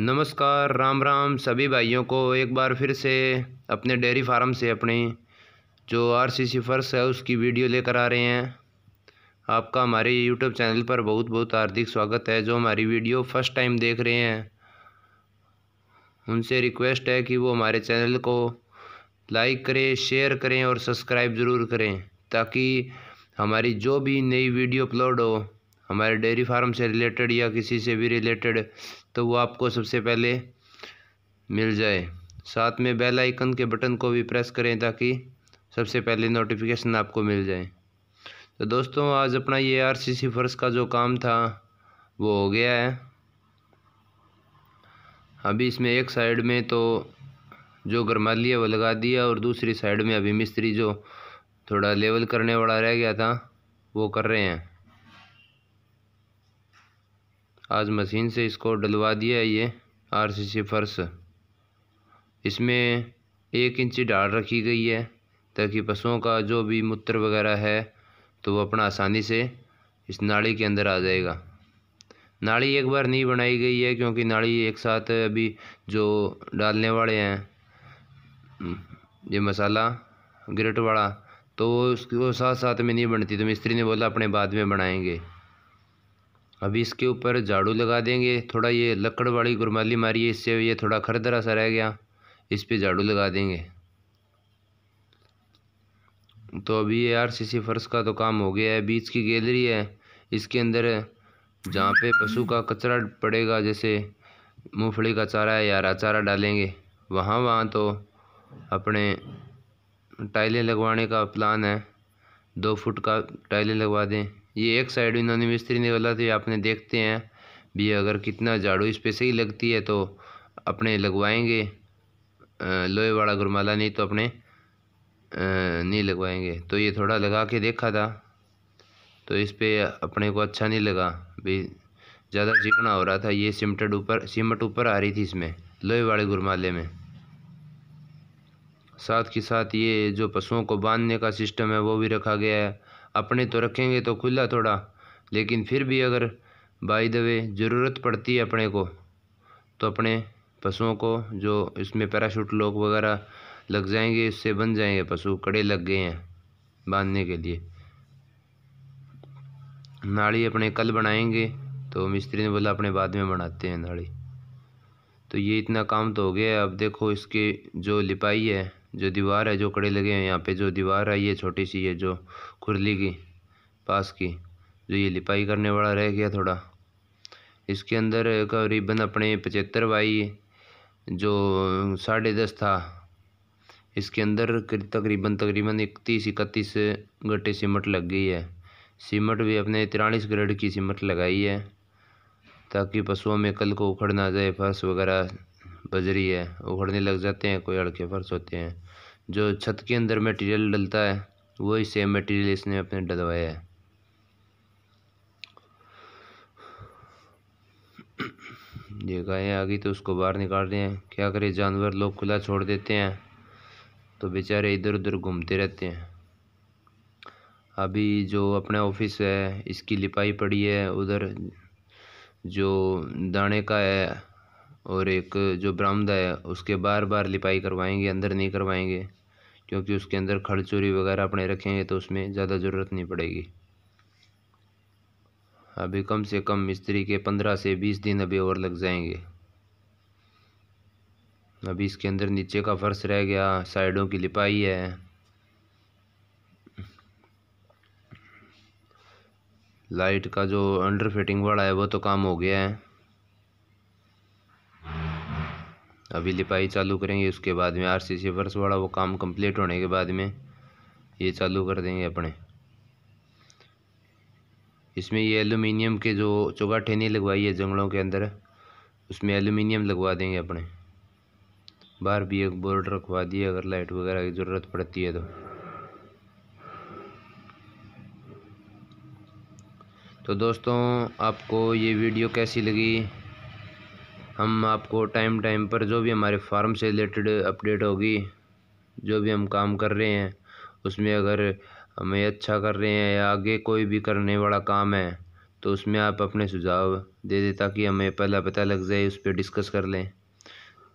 नमस्कार राम राम सभी भाइयों को एक बार फिर से अपने डेयरी फार्म से अपने जो आर सी सी फर्श है उसकी वीडियो लेकर आ रहे हैं आपका हमारे यूट्यूब चैनल पर बहुत बहुत हार्दिक स्वागत है जो हमारी वीडियो फर्स्ट टाइम देख रहे हैं उनसे रिक्वेस्ट है कि वो हमारे चैनल को लाइक करें शेयर करें और सब्सक्राइब ज़रूर करें ताकि हमारी जो भी नई वीडियो अपलोड हो हमारे डेयरी फार्म से रिलेटेड या किसी से भी रिलेटेड तो वो आपको सबसे पहले मिल जाए साथ में बेल आइकन के बटन को भी प्रेस करें ताकि सबसे पहले नोटिफिकेशन आपको मिल जाए तो दोस्तों आज अपना ये आरसीसी फर्श का जो काम था वो हो गया है अभी इसमें एक साइड में तो जो गरमाली है वो लगा दिया और दूसरी साइड में अभी मिस्त्री जो थोड़ा लेवल करने वाला रह गया था वो कर रहे हैं आज मशीन से इसको डलवा दिया है ये आरसीसी फर्श इसमें एक इंची डाल रखी गई है ताकि पशुओं का जो भी मूत्र वगैरह है तो वो अपना आसानी से इस नाली के अंदर आ जाएगा नाली एक बार नहीं बनाई गई है क्योंकि नाली एक साथ अभी जो डालने वाले हैं हम्म, ये मसाला ग्रेट वाला तो उसको साथ साथ में नहीं बनती तो मिस्त्री ने बोला अपने बाद में बनाएंगे अभी इसके ऊपर झाड़ू लगा देंगे थोड़ा ये लकड़ वाली गुरमाली मारी है इससे ये थोड़ा खरदरा सा रह गया इस पर झाड़ू लगा देंगे तो अभी ये आर सी फर्श का तो काम हो गया है बीच की गैलरी है इसके अंदर जहाँ पे पशु का कचरा पड़ेगा जैसे मूँगफली का चारा है या हरा चारा डालेंगे वहाँ वहाँ तो अपने टाइलें लगवाने का प्लान है दो फुट का टाइलें लगवा दें ये एक साइड इन्होंने मिस्त्री ने बोला था आपने देखते हैं भी अगर कितना झाड़ू इस पर सही लगती है तो अपने लगवाएंगे लोहे वाला गुरमाला नहीं तो अपने नहीं लगवाएंगे तो ये थोड़ा लगा के देखा था तो इस पर अपने को अच्छा नहीं लगा भी ज़्यादा चिकना हो रहा था ये सिमटेड ऊपर सीमट ऊपर आ रही थी इसमें लोहे वाले गुरमाले में साथ के साथ ये जो पशुओं को बांधने का सिस्टम है वो भी रखा गया है अपने तो रखेंगे तो खुला थोड़ा लेकिन फिर भी अगर बाई दवे ज़रूरत पड़ती है अपने को तो अपने पशुओं को जो इसमें पैराशूट लोग वगैरह लग जाएंगे इससे बन जाएंगे पशु कड़े लग गए हैं बांधने के लिए नाड़ी अपने कल बनाएंगे तो मिस्त्री ने बोला अपने बाद में बनाते हैं नाड़ी तो ये इतना काम तो हो गया अब देखो इसके जो लिपाई है जो दीवार है जो कड़े लगे हैं यहाँ पे जो दीवार आई है छोटी सी है जो खुरली की पास की जो ये लिपाई करने वाला रह गया थोड़ा इसके अंदर करीबन अपने पचहत्तर बाई जो साढ़े दस था इसके अंदर तकरीबन तकरीबन इकतीस इकतीस गट्टे सीमट लग गई है सीमट भी अपने तिरालीस ग्रेड की सीमट लगाई है ताकि पशुओं में कल को उखड़ ना जाए फर्श वगैरह बजरी है उखड़ने लग जाते हैं कोई अड़के फर्श होते हैं जो छत के अंदर मटेरियल डलता है वही सेम मटेरियल इसने अपने डलवाया है ये गायें आ गई तो उसको बाहर निकाल रहे हैं क्या करें जानवर लोग खुला छोड़ देते हैं तो बेचारे इधर उधर घूमते रहते हैं अभी जो अपना ऑफिस है इसकी लिपाई पड़ी है उधर जो दाने का है और एक जो बरामदा है उसके बार बार लिपाई करवाएंगे अंदर नहीं करवाएंगे क्योंकि उसके अंदर चोरी वगैरह अपने रखेंगे तो उसमें ज़्यादा ज़रूरत नहीं पड़ेगी अभी कम से कम मिस्त्री के पंद्रह से बीस दिन अभी और लग जाएंगे अभी इसके अंदर नीचे का फर्श रह गया साइडों की लिपाई है लाइट का जो अंडर फिटिंग वाला है वो तो काम हो गया है अभी लिपाई चालू करेंगे उसके बाद में आर सी सी फर्श वाला वो काम कंप्लीट होने के बाद में ये चालू कर देंगे अपने इसमें ये एलुमिनियम के जो चौगाठे नहीं लगवाई है जंगलों के अंदर उसमें एलुमिनियम लगवा देंगे अपने बाहर भी एक बोर्ड रखवा दिए अगर लाइट वगैरह की ज़रूरत पड़ती है तो तो दोस्तों आपको ये वीडियो कैसी लगी हम आपको टाइम टाइम पर जो भी हमारे फार्म से रिलेटेड अपडेट होगी जो भी हम काम कर रहे हैं उसमें अगर हमें अच्छा कर रहे हैं या आगे कोई भी करने वाला काम है तो उसमें आप अपने सुझाव दे दें ताकि हमें पहला पता लग जाए उस पर डिस्कस कर लें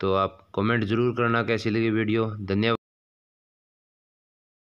तो आप कमेंट ज़रूर करना कैसी लगी वीडियो धन्यवाद